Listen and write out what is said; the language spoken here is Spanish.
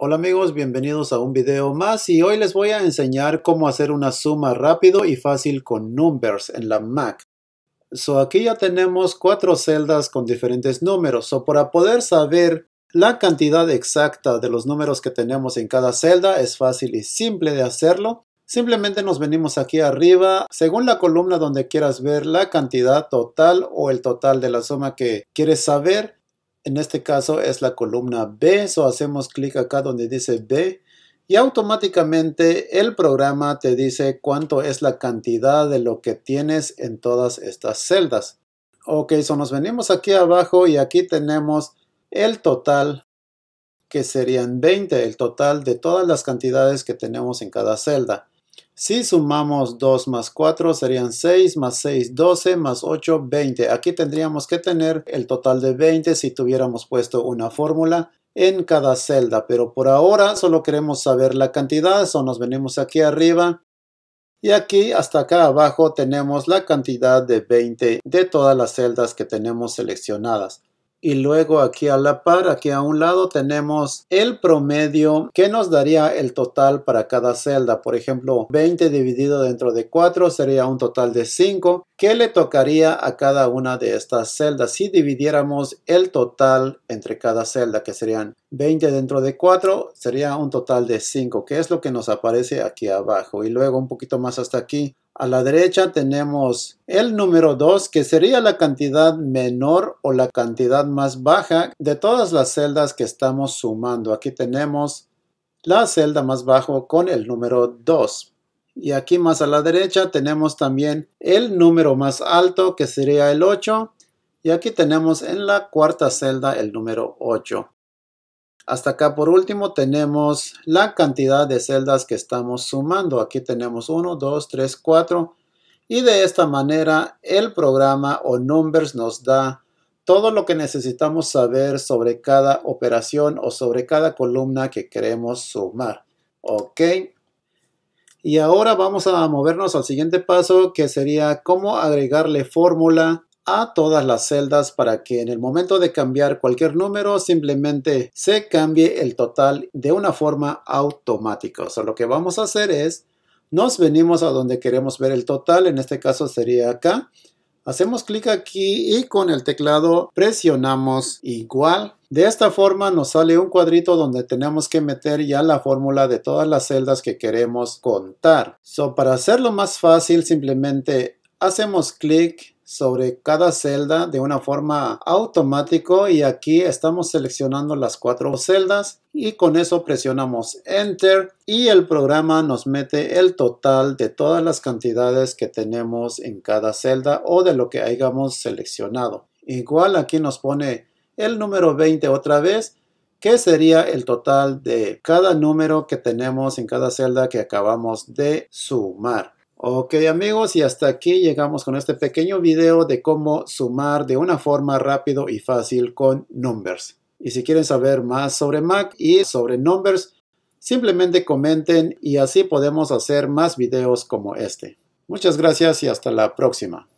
Hola amigos, bienvenidos a un video más y hoy les voy a enseñar cómo hacer una suma rápido y fácil con Numbers en la Mac. So aquí ya tenemos cuatro celdas con diferentes números. So para poder saber la cantidad exacta de los números que tenemos en cada celda es fácil y simple de hacerlo. Simplemente nos venimos aquí arriba, según la columna donde quieras ver la cantidad total o el total de la suma que quieres saber en este caso es la columna B, so hacemos clic acá donde dice B y automáticamente el programa te dice cuánto es la cantidad de lo que tienes en todas estas celdas. Ok, so nos venimos aquí abajo y aquí tenemos el total que serían 20, el total de todas las cantidades que tenemos en cada celda. Si sumamos 2 más 4 serían 6, más 6, 12, más 8, 20. Aquí tendríamos que tener el total de 20 si tuviéramos puesto una fórmula en cada celda. Pero por ahora solo queremos saber la cantidad, eso nos venimos aquí arriba. Y aquí hasta acá abajo tenemos la cantidad de 20 de todas las celdas que tenemos seleccionadas. Y luego aquí a la par, aquí a un lado tenemos el promedio que nos daría el total para cada celda. Por ejemplo, 20 dividido dentro de 4 sería un total de 5. ¿Qué le tocaría a cada una de estas celdas si dividiéramos el total entre cada celda? Que serían 20 dentro de 4 sería un total de 5, que es lo que nos aparece aquí abajo. Y luego un poquito más hasta aquí a la derecha tenemos el número 2, que sería la cantidad menor o la cantidad más baja de todas las celdas que estamos sumando. Aquí tenemos la celda más bajo con el número 2. Y aquí más a la derecha tenemos también el número más alto, que sería el 8. Y aquí tenemos en la cuarta celda el número 8. Hasta acá por último tenemos la cantidad de celdas que estamos sumando. Aquí tenemos 1, 2, 3, 4. Y de esta manera el programa o Numbers nos da todo lo que necesitamos saber sobre cada operación o sobre cada columna que queremos sumar. Ok. Y ahora vamos a movernos al siguiente paso que sería cómo agregarle fórmula a todas las celdas para que en el momento de cambiar cualquier número simplemente se cambie el total de una forma automática. O sea, lo que vamos a hacer es, nos venimos a donde queremos ver el total, en este caso sería acá. Hacemos clic aquí y con el teclado presionamos igual. De esta forma nos sale un cuadrito donde tenemos que meter ya la fórmula de todas las celdas que queremos contar. So, para hacerlo más fácil simplemente hacemos clic sobre cada celda de una forma automático y aquí estamos seleccionando las cuatro celdas y con eso presionamos enter y el programa nos mete el total de todas las cantidades que tenemos en cada celda o de lo que hayamos seleccionado igual aquí nos pone el número 20 otra vez que sería el total de cada número que tenemos en cada celda que acabamos de sumar Ok amigos, y hasta aquí llegamos con este pequeño video de cómo sumar de una forma rápido y fácil con Numbers. Y si quieren saber más sobre Mac y sobre Numbers, simplemente comenten y así podemos hacer más videos como este. Muchas gracias y hasta la próxima.